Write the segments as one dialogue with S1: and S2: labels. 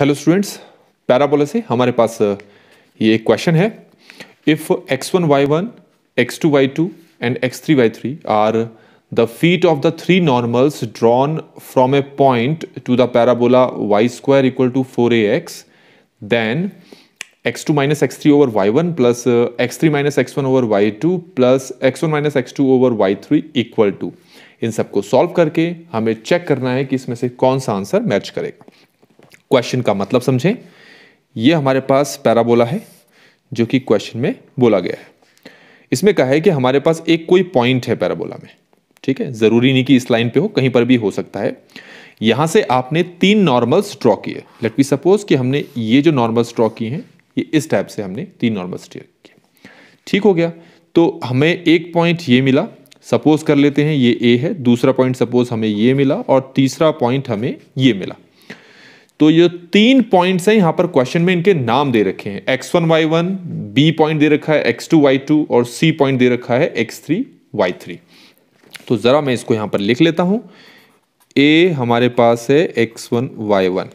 S1: hello students parabola से हमारे पास uh, ये एक क्वेश्चन है if x one y one x two y two and x three y three are the feet of the three normals drawn from a point to the parabola y square equal to four a x then x two minus x three over y one plus x three minus x one over y two plus x one minus x two over y three equal to इन सबको solve करके हमें check करना है कि इसमें से कौन सा आंसर मैच करेगा क्वेश्चन का मतलब समझें ये हमारे पास पैराबोला है जो कि क्वेश्चन में बोला गया है इसमें कहा है कि हमारे पास एक कोई पॉइंट है पैराबोला में ठीक है ज़रूरी नहीं कि इस लाइन पे हो कहीं पर भी हो सकता है यहां से आपने तीन नॉर्मल्स ड्रॉ किए लेट बी सपोज कि हमने ये जो नॉर्मल्स ड्रॉ किए हैं ये इस टाइप से हमने तीन नॉर्मल्स ड्रॉ किए ठीक हो गया तो हमें एक पॉइंट ये मिला सपोज कर लेते हैं ये ए है दूसरा पॉइंट सपोज हमें ये मिला और तीसरा पॉइंट हमें ये मिला तो ये तीन पॉइंट्स हैं यहां पर क्वेश्चन में इनके नाम दे रखे हैं x one y one B point दे रखा है एक्स टू वाई टू और सी पॉइंट दे रखा है एक्स थ्री वाई थ्री तो ज़रा मैं इसको यहां पर लिख लेता हूं ए हमारे पास है एक्स वन वाई वन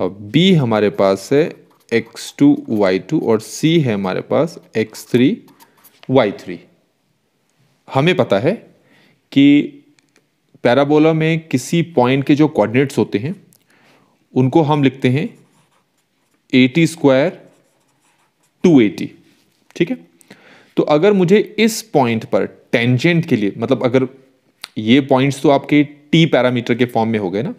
S1: और बी हमारे पास है एक्स टू वाई टू और सी है हमारे पास एक्स थ्री वाई थ्री हमें पता है कि पैराबोला में किसी पॉइंट के जो कोऑर्डिनेट्स होते हैं उनको हम लिखते हैं टी स्क्वायर टू टी ठीक है तो अगर मुझे इस पॉइंट पर टेंजेंट के लिए मतलब अगर ये पॉइंट्स तो आपके टी पैरामीटर के फॉर्म में हो गए ना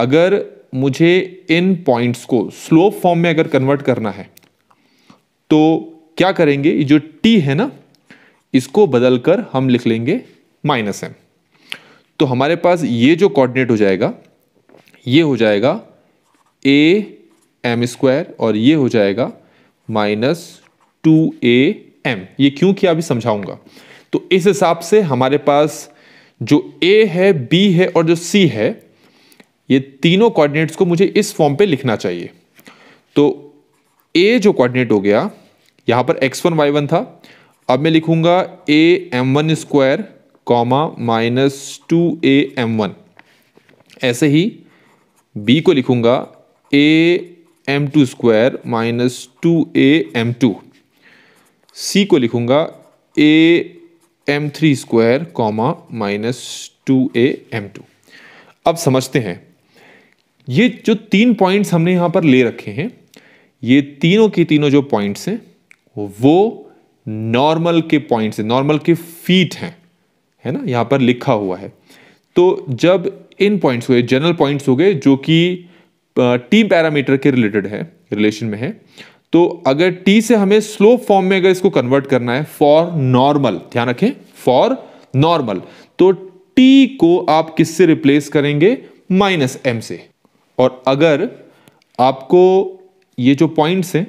S1: अगर मुझे इन पॉइंट्स को स्लोप फॉर्म में अगर कन्वर्ट करना है तो क्या करेंगे ये जो टी है ना इसको बदलकर हम लिख लेंगे माइनस एम तो हमारे पास ये जो कोऑर्डिनेट हो जाएगा ये हो जाएगा ए एम स्क्वायर और ये हो जाएगा माइनस टू ए एम ये क्यों किया अभी समझाऊंगा तो इस हिसाब से हमारे पास जो ए है बी है और जो सी है ये तीनों कोऑर्डिनेट्स को मुझे इस फॉर्म पे लिखना चाहिए तो ए जो कोऑर्डिनेट हो गया यहां पर एक्स वन वाई वन था अब मैं लिखूंगा a m one square comma minus two a m one ऐसे ही बी को लिखूंगा a m two square minus two a m two C को लिखूंगा a m three square comma minus two a m two अब समझते हैं ये जो तीन पॉइंट्स हमने यहाँ पर ले रखे हैं ये तीनों के तीनों जो पॉइंट्स हैं वो नॉर्मल के पॉइंट्स हैं नॉर्मल के फीट हैं है ना यहाँ पर लिखा हुआ है तो जब इन पॉइंट्स हुए जनरल पॉइंट्स हो गए जो कि टी पैरामीटर के रिलेटेड है रिलेशन में है तो अगर टी से हमें स्लोप फॉर्म में अगर इसको कन्वर्ट करना है फॉर नॉर्मल ध्यान रखें फॉर नॉर्मल तो टी को आप किससे रिप्लेस करेंगे माइनस एम से और अगर आपको ये जो पॉइंट्स हैं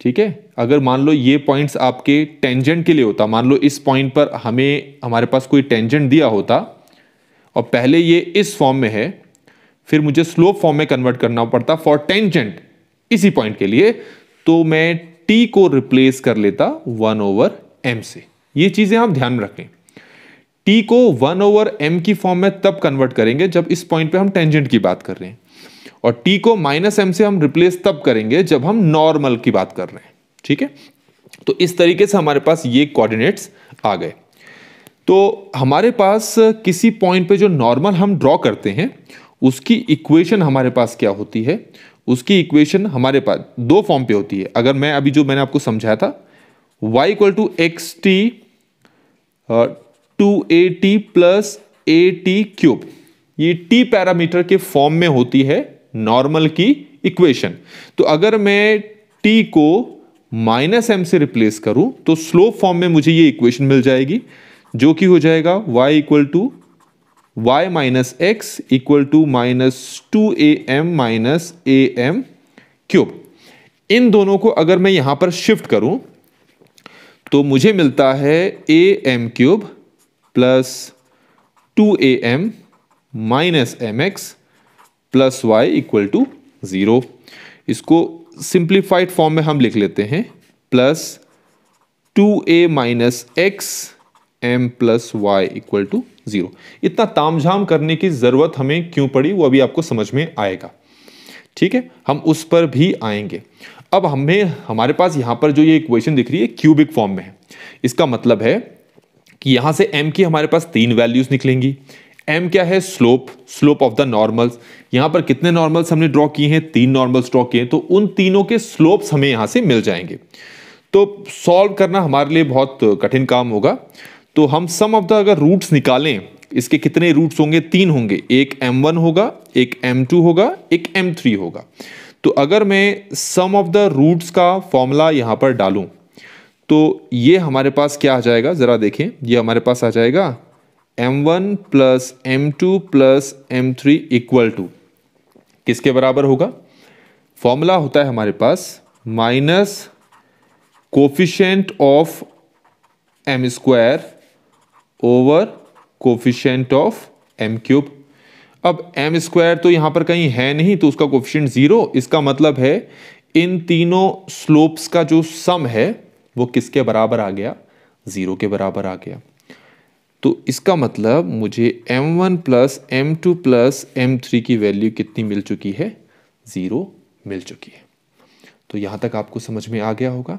S1: ठीक है अगर मान लो ये पॉइंट्स आपके टेंजेंट के लिए होता मान लो इस पॉइंट पर हमें हमारे पास कोई टेंजेंट दिया होता और पहले ये इस फॉर्म में है फिर मुझे स्लोप फॉर्म में कन्वर्ट करना पड़ता फॉर टेंजेंट इसी पॉइंट के लिए तो मैं टी को रिप्लेस कर लेता वन ओवर एम से ये चीज़ें आप ध्यान में रखें टी को वन ओवर एम की फॉर्म में तब कन्वर्ट करेंगे जब इस पॉइंट पे हम टेंजेंट की बात कर रहे हैं और टी को माइनस एम से हम रिप्लेस तब करेंगे जब हम नॉर्मल की बात कर रहे हैं ठीक है तो इस तरीके से हमारे पास ये कोऑर्डिनेट्स आ गए तो हमारे पास किसी पॉइंट पे जो नॉर्मल हम ड्रॉ करते हैं उसकी इक्वेशन हमारे पास क्या होती है उसकी इक्वेशन हमारे पास दो फॉर्म पे होती है अगर मैं अभी जो मैंने आपको समझाया था y equal to x t two a t plus a t cube ये टी पैरामीटर के फॉर्म में होती है नॉर्मल की इक्वेशन तो अगर मैं टी को माइनस एम से रिप्लेस करूं तो स्लो फॉर्म में मुझे ये इक्वेशन मिल जाएगी जो कि हो जाएगा y equal to y minus x equal to minus two a m minus a m cube इन दोनों को अगर मैं यहां पर शिफ्ट करूं तो मुझे मिलता है a m cube plus two a m minus m x plus y equal to zero इसको सिंप्लीफाइड फॉर्म में हम लिख लेते हैं plus two a minus x m plus y equal to zero इतना तामझाम करने की ज़रूरत हमें क्यों पड़ी वो अभी आपको समझ में आएगा ठीक है हम उस पर भी आएंगे अब हमें हमारे पास यहां पर जो ये इक्वेशन दिख रही है क्यूबिक फॉर्म में है इसका मतलब है कि यहां से m की हमारे पास तीन वैल्यूज़ निकलेंगी m क्या है slope slope of the normals यहां पर कितने नॉर्मल्स हमने ड्रॉ किए हैं तीन नॉर्मल्स ड्रॉ किए हैं तो उन तीनों के स्लोप्स हमें यहां से मिल जाएंगे तो सॉल्व करना हमारे लिए बहुत कठिन काम होगा तो हम सम ऑफ द अगर रूट्स निकालें इसके कितने रूट्स होंगे तीन होंगे एक एम वन होगा एक एम टू होगा एक एम थ्री होगा तो अगर मैं सम ऑफ द रूट्स का फॉर्मूला यहां पर डालू तो ये हमारे पास क्या आ जाएगा ज़रा देखें ये हमारे पास आ जाएगा m one plus m two plus m three equal to किसके बराबर होगा फॉर्मूला होता है हमारे पास minus coefficient of m square over coefficient of m cube अब एम स्क्वायर तो यहां पर कहीं है नहीं तो उसका कोफिशेंट ज़ीरो इसका मतलब है इन तीनों स्लोप्स का जो सम है वो किसके बराबर आ गया ज़ीरो के बराबर आ गया तो इसका मतलब मुझे m1 one plus m two plus m three की वैल्यू कितनी मिल चुकी है ज़ीरो मिल चुकी है तो यहां तक आपको समझ में आ गया होगा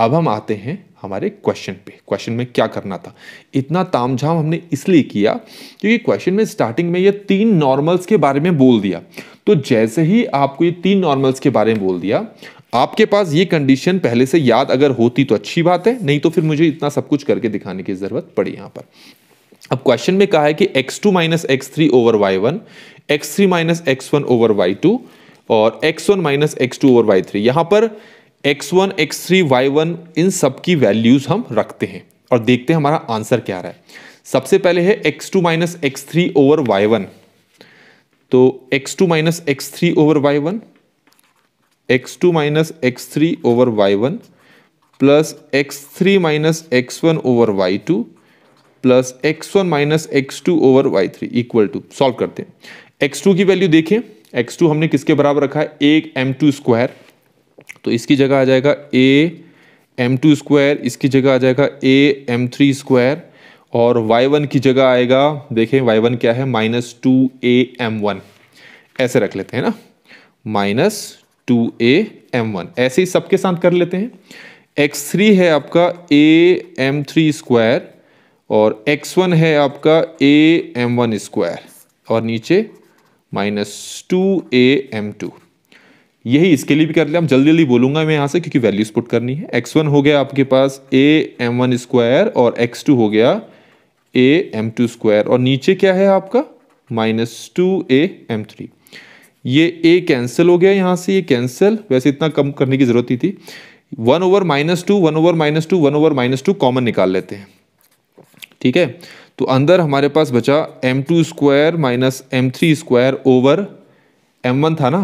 S1: अब हम आते हैं हमारे क्वेश्चन पे क्वेश्चन में क्या करना था इतना तामझाम हमने इसलिए किया क्योंकि क्वेश्चन में स्टार्टिंग में ये तीन नॉर्मल्स के बारे में बोल दिया तो जैसे ही आपको ये तीन नॉर्मल्स के बारे में बोल दिया आपके पास ये कंडीशन पहले से याद अगर होती तो अच्छी बात है नहीं तो फिर मुझे इतना सब कुछ करके दिखाने की ज़रूरत पड़ी यहाँ पर अब क्वेश्चन में कहा है कि x two minus x three over y one x three minus x one over y two और x one minus x two over y three यहाँ पर x x one three y one इन सब की वैल्यूज़ हम रखते हैं और देखते हैं हमारा आंसर क्या आ रहा है सबसे पहले है x two minus x over one तो x two minus x over one x two minus x over one plus three minus one over two plus one minus two over three equal to solve करते हैं x two की value देखें two हमने किसके बराबर रखा है एक एम टू स्क्वायर तो इसकी जगह आ जाएगा ए एम टू स्क्वायर इसकी जगह आ जाएगा ए एम थ्री स्क्वायर और वाई वन की जगह आएगा देखें वाई वन क्या है minus two a m one ऐसे रख लेते हैं ना minus two a m one ऐसे ही सबके साथ कर लेते हैं एक्स थ्री है आपका ए एम थ्री स्क्वायर और एक्स वन है आपका ए एम वन स्क्वायर और नीचे minus two a m two यही इसके लिए भी कर लिया हम जल्दी जल्दी बोलूंगा मैं यहाँ से क्योंकि वैल्यूज पुट करनी है एक्स वन हो गया आपके पास ए एम वन स्क्वायर और एक्स टू हो गया ए एम टू स्क्वायर और नीचे क्या है आपका minus two a m three ये ए कैंसिल हो गया यहाँ से ये कैंसिल वैसे इतना कम करने की जरूरत ही थी one over minus two one over minus two one over minus two common निकाल लेते हैं ठीक है तो अंदर हमारे पास बचा m two square minus m three square over m one था ना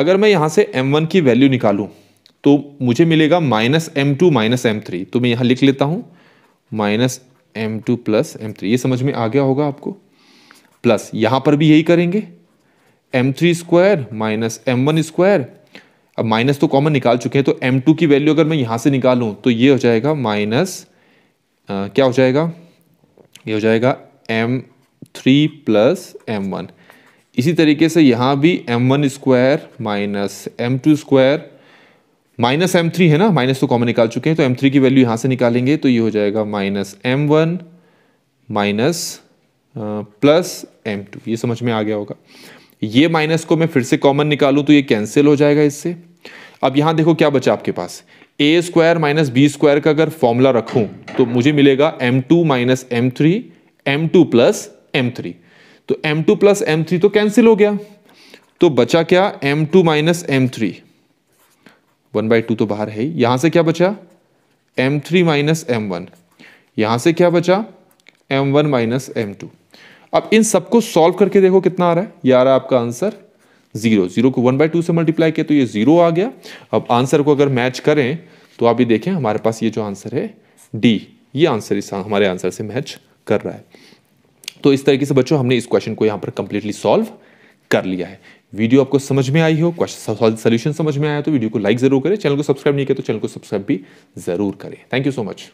S1: अगर मैं यहाँ से m1 की वैल्यू निकालूँ तो मुझे मिलेगा minus m two minus m three तो मैं यहाँ लिख लेता हूँ minus m two plus m three ये समझ में आ गया होगा आपको प्लस यहाँ पर भी यही करेंगे m three square minus m one square अब माइनस तो कॉमन निकाल चुके हैं तो एम टू की वैल्यू अगर मैं यहाँ से निकालूँ तो ये हो जाएगा माइनस क्या हो जाएगा ये हो जाएगा m three plus m one इसी तरीके से यहाँ भी m one square minus m two square minus m three है ना माइनस तो कॉमन निकाल चुके हैं तो एम थ्री की वैल्यू यहाँ से निकालेंगे तो ये हो जाएगा minus m one minus plus m two ये समझ में आ गया होगा ये माइनस को मैं फिर से कॉमन निकालूं तो ये कैंसिल हो जाएगा इससे अब यहाँ देखो क्या बचा आपके पास a square minus b square का अगर फॉर्मूला रखूँ तो मुझे मिलेगा m two minus m three m two plus m three तो m2 टू प्लस एम तो कैंसिल हो गया तो बचा क्या m2 two minus m three one by two तो बाहर है ही यहां से क्या बचा m3 three minus m one से क्या बचा m1 one minus m two अब इन सबको सॉल्व करके देखो कितना आ रहा है यह आ रहा है आपका आंसर जीरो जीरो को वन बाई टू से मल्टीप्लाई किया तो ये जीरो आ गया अब आंसर को अगर मैच करें तो आप ये देखें हमारे पास ये जो आंसर है डी ये आंसर इस हमारे आंसर से मैच कर रहा है तो इस तरीके से बच्चों हमने इस क्वेश्चन को यहाँ पर कंप्लीटली सॉल्व कर लिया है वीडियो आपको समझ में आई हो क्वेश्चन सोल्यूशन समझ में आया तो वीडियो को लाइक जरूर करें चैनल को सब्सक्राइब नहीं किया तो चैनल को सब्सक्राइब भी जरूर करें थैंक यू सो मच